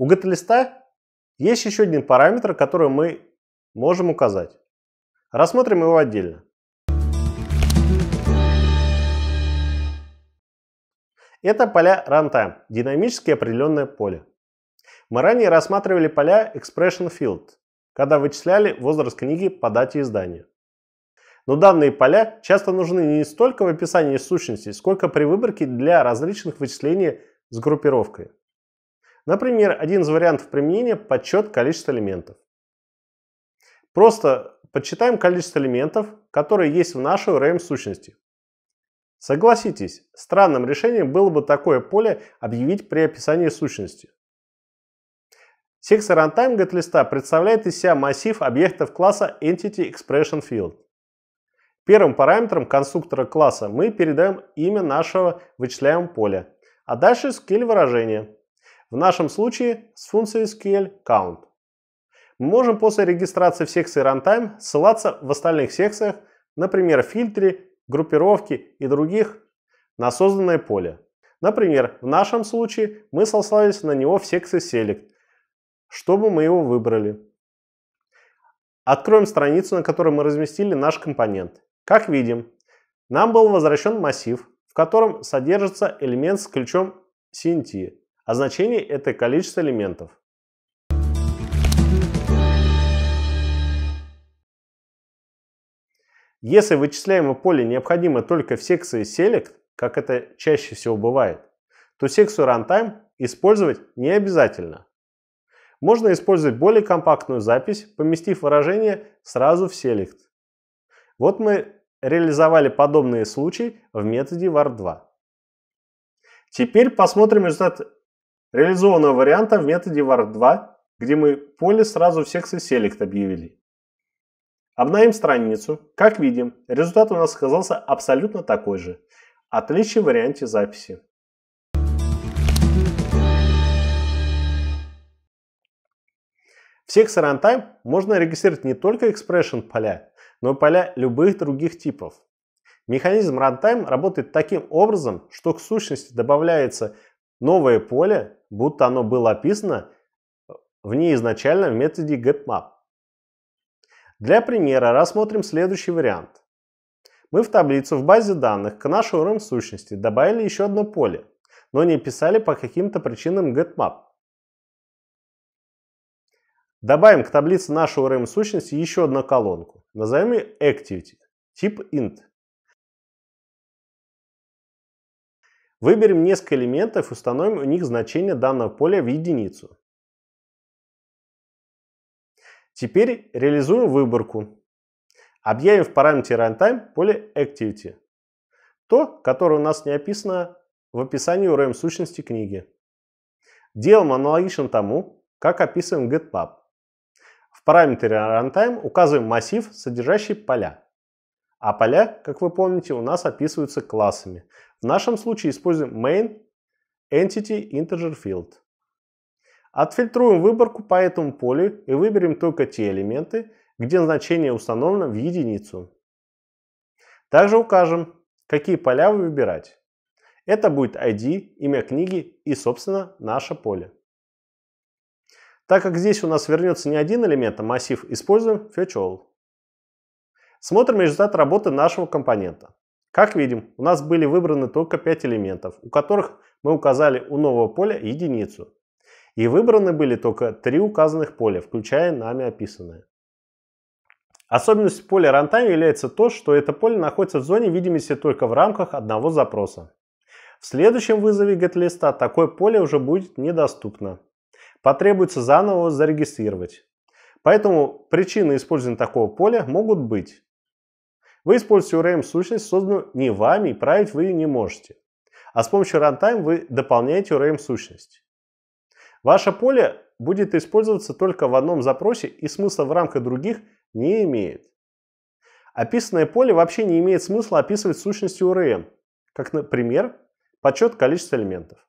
У get есть еще один параметр, который мы можем указать. Рассмотрим его отдельно. Это поля runtime, динамически определенное поле. Мы ранее рассматривали поля expression field, когда вычисляли возраст книги по дате издания. Но данные поля часто нужны не столько в описании сущности, сколько при выборке для различных вычислений с группировкой. Например, один из вариантов применения – подсчет количества элементов. Просто подсчитаем количество элементов, которые есть в нашей RAM сущности. Согласитесь, странным решением было бы такое поле объявить при описании сущности. Секция runtime get представляет из себя массив объектов класса Entity Expression Field. Первым параметром конструктора класса мы передаем имя нашего вычисляемого поля, а дальше скиль выражения – в нашем случае с функцией SQL count. Мы можем после регистрации в секции runtime ссылаться в остальных секциях, например, фильтре, группировке и других, на созданное поле. Например, в нашем случае мы сослались на него в секции select, чтобы мы его выбрали. Откроем страницу, на которой мы разместили наш компонент. Как видим, нам был возвращен массив, в котором содержится элемент с ключом CNT а значение – это количество элементов. Если вычисляемое поле необходимо только в секции Select, как это чаще всего бывает, то секцию Runtime использовать не обязательно. Можно использовать более компактную запись, поместив выражение сразу в Select. Вот мы реализовали подобные случаи в методе var2. Теперь посмотрим результат Реализованного варианта в методе var2, где мы поле сразу в секции select объявили. Обновим страницу. Как видим, результат у нас оказался абсолютно такой же. Отличие в варианте записи. В секции Runtime можно регистрировать не только expression поля, но и поля любых других типов. Механизм Runtime работает таким образом, что к сущности добавляется новое поле будто оно было описано в ней изначально в методе getMap. Для примера рассмотрим следующий вариант. Мы в таблицу в базе данных к нашей уровню сущности добавили еще одно поле, но не писали по каким-то причинам getMap. Добавим к таблице нашей уровня сущности еще одну колонку. Назовем ее activity, тип int. Выберем несколько элементов и установим у них значение данного поля в единицу. Теперь реализуем выборку. Объявим в параметре runtime поле activity, то, которое у нас не описано в описании URM сущности книги. Делаем аналогично тому, как описываем getpub. В параметре runtime указываем массив, содержащий поля. А поля, как вы помните, у нас описываются классами. В нашем случае используем main entity integer field. Отфильтруем выборку по этому полю и выберем только те элементы, где значение установлено в единицу. Также укажем, какие поля выбирать. Это будет ID, имя книги и, собственно, наше поле. Так как здесь у нас вернется не один элемент, а массив, используем fetchall. Смотрим результат работы нашего компонента. Как видим, у нас были выбраны только 5 элементов, у которых мы указали у нового поля единицу. И выбраны были только три указанных поля, включая нами описанные. Особенностью поля runtime является то, что это поле находится в зоне видимости только в рамках одного запроса. В следующем вызове get такое поле уже будет недоступно. Потребуется заново зарегистрировать. Поэтому причины использования такого поля могут быть вы используете ORM-сущность, созданную не вами, и править вы ее не можете. А с помощью runtime вы дополняете ORM-сущность. Ваше поле будет использоваться только в одном запросе и смысла в рамках других не имеет. Описанное поле вообще не имеет смысла описывать сущностью ORM, как, например, подсчет количества элементов.